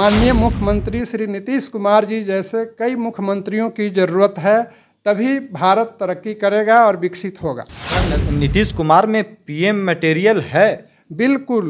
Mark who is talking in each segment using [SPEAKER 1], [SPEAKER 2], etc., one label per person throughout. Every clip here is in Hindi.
[SPEAKER 1] माननीय मुख्यमंत्री श्री नीतीश कुमार जी जैसे कई मुख्यमंत्रियों की ज़रूरत है तभी भारत तरक्की करेगा और विकसित होगा
[SPEAKER 2] नीतीश कुमार में पीएम मटेरियल है
[SPEAKER 1] बिल्कुल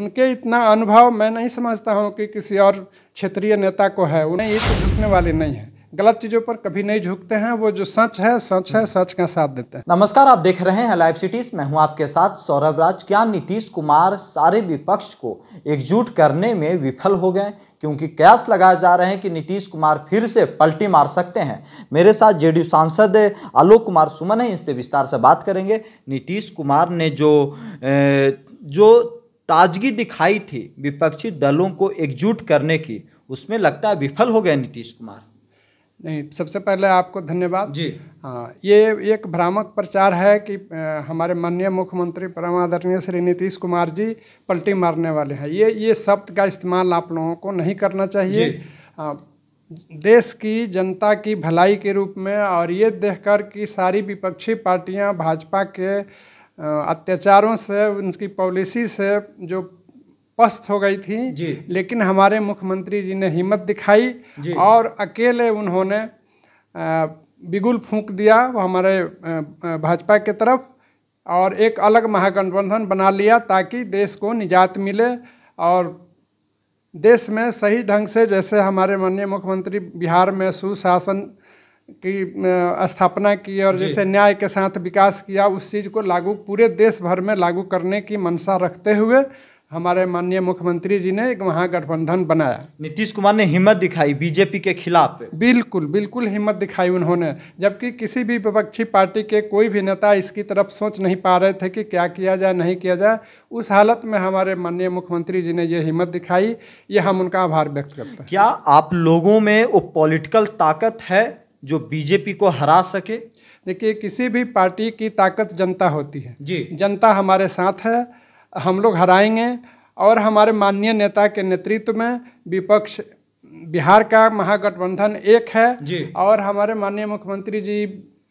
[SPEAKER 1] उनके इतना अनुभव मैं नहीं समझता हूँ कि किसी और क्षेत्रीय नेता को है उन्हें ये तो झुकने वाले नहीं है गलत चीज़ों पर कभी नहीं झुकते हैं वो जो सच है सच है सच का साथ देते हैं
[SPEAKER 2] नमस्कार आप देख रहे हैं लाइव सिटीज मैं हूं आपके साथ सौरभ राज क्या नीतीश कुमार सारे विपक्ष को एकजुट करने में विफल हो गए क्योंकि कयास लगाए जा रहे हैं कि नीतीश कुमार फिर से पलटी मार सकते हैं मेरे साथ जेडीयू सांसद आलोक कुमार सुमन है इनसे विस्तार से बात करेंगे नीतीश कुमार ने जो जो ताजगी दिखाई थी विपक्षी दलों को एकजुट करने की उसमें लगता है विफल हो गए नीतीश कुमार
[SPEAKER 1] नहीं सबसे पहले आपको धन्यवाद जी हाँ ये एक भ्रामक प्रचार है कि आ, हमारे माननीय मुख्यमंत्री परम आदरणीय श्री नीतीश कुमार जी पलटी मारने वाले हैं ये ये शब्द का इस्तेमाल आप लोगों को नहीं करना चाहिए आ, देश की जनता की भलाई के रूप में और ये देखकर कि सारी विपक्षी पार्टियां भाजपा के अत्याचारों से उनकी पॉलिसी से जो पस्त हो गई थी लेकिन हमारे मुख्यमंत्री जी ने हिम्मत दिखाई और अकेले उन्होंने बिगुल फूंक दिया वो हमारे भाजपा के तरफ और एक अलग महागठबंधन बना लिया ताकि देश को निजात मिले और देश में सही ढंग से जैसे हमारे माननीय मुख्यमंत्री बिहार में सुशासन की स्थापना की और जैसे न्याय के साथ विकास किया उस चीज़ को लागू पूरे देश भर में लागू करने की मंशा रखते हुए हमारे माननीय मुख्यमंत्री जी ने एक महागठबंधन बनाया
[SPEAKER 2] नीतीश कुमार ने हिम्मत दिखाई बीजेपी के खिलाफ
[SPEAKER 1] बिल्कुल बिल्कुल हिम्मत दिखाई उन्होंने जबकि किसी भी विपक्षी पार्टी के कोई भी नेता इसकी तरफ सोच नहीं पा रहे थे कि क्या किया जाए नहीं किया जाए उस हालत में हमारे माननीय मुख्यमंत्री जी ने ये हिम्मत दिखाई ये हम उनका आभार व्यक्त करते हैं
[SPEAKER 2] क्या आप लोगों में वो पॉलिटिकल ताकत है जो बीजेपी
[SPEAKER 1] को हरा सके देखिए किसी भी पार्टी की ताकत जनता होती है जी जनता हमारे साथ है हम लोग हराएंगे और हमारे माननीय नेता के नेतृत्व में विपक्ष बिहार का महागठबंधन एक है और हमारे माननीय मुख्यमंत्री जी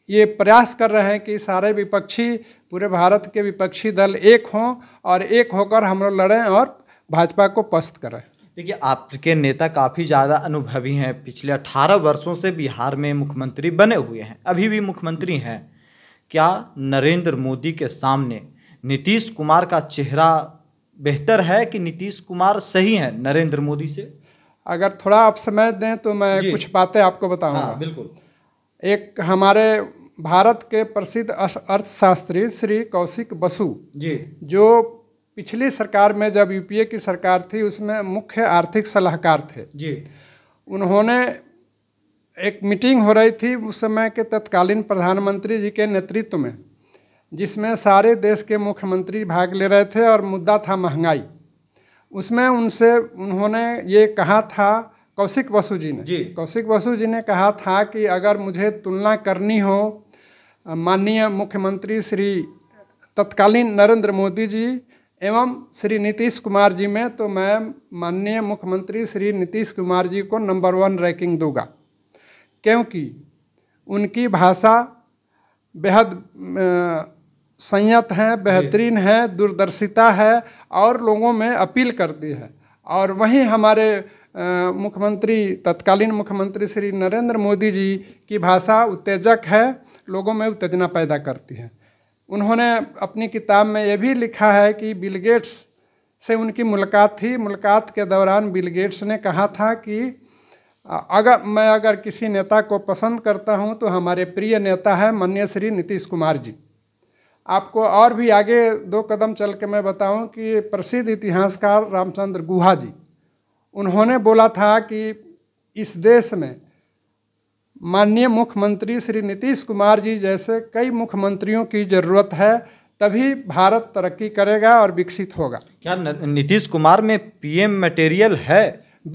[SPEAKER 1] ये प्रयास कर रहे हैं कि सारे विपक्षी पूरे भारत के विपक्षी
[SPEAKER 2] दल एक हों और एक होकर हम लोग लड़ें और भाजपा को पस्त करें देखिए आपके नेता काफ़ी ज़्यादा अनुभवी हैं पिछले अठारह वर्षों से बिहार में मुख्यमंत्री बने हुए हैं अभी भी मुख्यमंत्री हैं क्या नरेंद्र मोदी के सामने नीतीश कुमार का चेहरा बेहतर है कि नीतीश कुमार सही है नरेंद्र मोदी से अगर थोड़ा आप समय दें तो मैं कुछ बातें आपको बताऊंगा हाँ, बिल्कुल
[SPEAKER 1] एक हमारे भारत के प्रसिद्ध अर्थशास्त्री श्री कौशिक बसु जी जो पिछली सरकार में जब यूपीए की सरकार थी उसमें मुख्य आर्थिक सलाहकार थे जी उन्होंने एक मीटिंग हो रही थी उस समय के तत्कालीन प्रधानमंत्री जी के नेतृत्व में जिसमें सारे देश के मुख्यमंत्री भाग ले रहे थे और मुद्दा था महंगाई उसमें उनसे उन्होंने ये कहा था कौशिक बसु जी ने जी। कौशिक बसु जी ने कहा था कि अगर मुझे तुलना करनी हो माननीय मुख्यमंत्री श्री तत्कालीन नरेंद्र मोदी जी एवं श्री नीतीश कुमार जी में तो मैं माननीय मुख्यमंत्री श्री नीतीश कुमार जी को नंबर वन रैंकिंग दूंगा क्योंकि उनकी भाषा बेहद संयत हैं बेहतरीन है दूरदर्शिता है और लोगों में अपील करती है और वहीं हमारे मुख्यमंत्री तत्कालीन मुख्यमंत्री श्री नरेंद्र मोदी जी की भाषा उत्तेजक है लोगों में उत्तेजना पैदा करती है उन्होंने अपनी किताब में ये भी लिखा है कि बिल गेट्स से उनकी मुलाकात थी मुलाकात के दौरान बिल गेट्स ने कहा था कि अगर मैं अगर किसी नेता को पसंद करता हूं तो हमारे प्रिय नेता है मान्य श्री नीतीश कुमार जी आपको और भी आगे दो कदम चल के मैं बताऊं कि प्रसिद्ध इतिहासकार रामचंद्र गुहा जी उन्होंने बोला था कि इस देश में माननीय मुख्यमंत्री श्री नीतीश कुमार जी जैसे कई मुख्यमंत्रियों की ज़रूरत है तभी भारत तरक्की करेगा और विकसित होगा क्या नीतीश कुमार में पीएम मटेरियल है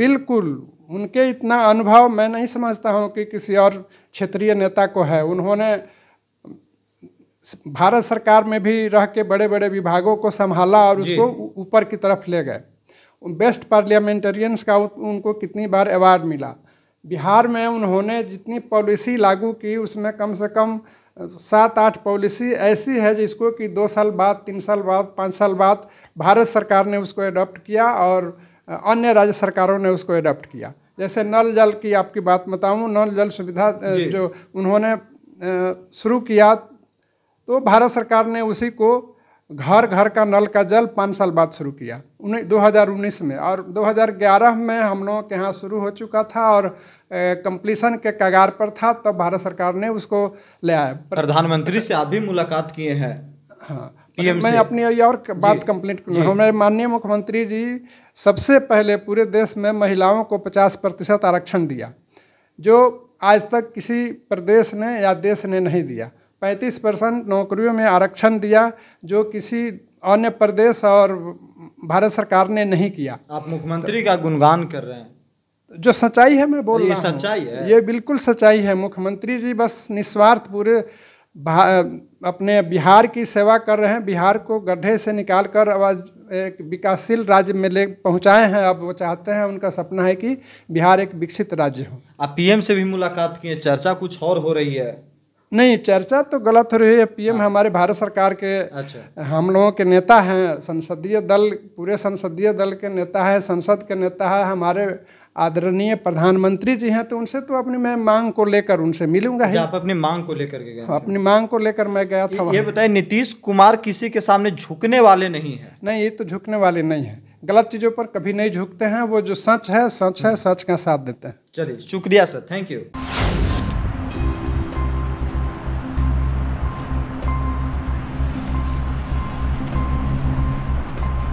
[SPEAKER 1] बिल्कुल उनके इतना अनुभव मैं नहीं समझता हूँ कि किसी और क्षेत्रीय नेता को है उन्होंने भारत सरकार में भी रह के बड़े बड़े विभागों को संभाला और उसको ऊपर की तरफ ले गए बेस्ट पार्लियामेंटेरियंस का उनको कितनी बार अवार्ड मिला बिहार में उन्होंने जितनी पॉलिसी लागू की उसमें कम से कम सात आठ पॉलिसी ऐसी है जिसको कि दो साल बाद तीन साल बाद पाँच साल बाद भारत सरकार ने उसको अडॉप्ट किया और अन्य राज्य सरकारों ने उसको अडॉप्ट किया जैसे नल जल की आपकी बात बताऊँ नल जल सुविधा जो उन्होंने शुरू किया तो भारत सरकार ने उसी को घर घर का नल का जल पाँच साल बाद शुरू किया उन्नीस दो हज़ार उन्नीस में और 2011 में हम लोगों के यहाँ शुरू हो चुका था और कंप्लीसन के कगार पर था तब तो भारत सरकार ने उसको
[SPEAKER 2] ले आया प्रधानमंत्री से आप भी मुलाकात किए हैं हाँ मैं अपनी
[SPEAKER 1] और बात कंप्लीट करूँ हमारे माननीय मुख्यमंत्री जी सबसे पहले पूरे देश में महिलाओं को पचास प्रतिशत आरक्षण दिया जो आज तक किसी प्रदेश ने या देश ने नहीं दिया 35 परसेंट नौकरियों में आरक्षण दिया जो किसी अन्य प्रदेश और भारत सरकार ने नहीं किया आप मुख्यमंत्री का गुणगान कर रहे हैं जो सच्चाई है मैं बोल रहा सच्चाई है ये बिल्कुल सच्चाई है मुख्यमंत्री जी बस निस्वार्थ पूरे अपने बिहार की सेवा कर रहे हैं बिहार को गड्ढे से निकाल कर आवाज एक विकासशील राज्य में ले पहुँचाए हैं अब वो चाहते हैं उनका सपना है कि बिहार एक विकसित राज्य हो
[SPEAKER 2] आप पीएम से भी मुलाकात किए चर्चा कुछ और हो रही है
[SPEAKER 1] नहीं चर्चा तो गलत हो रही है पीएम हाँ। हमारे भारत सरकार के अच्छा। हम लोगों के नेता हैं संसदीय दल पूरे संसदीय दल के नेता है संसद के नेता है हमारे आदरणीय प्रधानमंत्री जी हैं तो उनसे तो अपनी मैं मांग को लेकर उनसे मिलूंगा ही अच्छा, आप
[SPEAKER 2] अपनी मांग को लेकर के गए हाँ,
[SPEAKER 1] अपनी मांग को लेकर मैं गया था ये बताए नीतीश कुमार किसी के सामने झुकने वाले नहीं है नहीं ये तो झुकने वाले नहीं है गलत चीज़ों पर कभी नहीं झुकते हैं वो जो सच है सच है सच का साथ देते हैं चलिए शुक्रिया
[SPEAKER 2] सर थैंक यू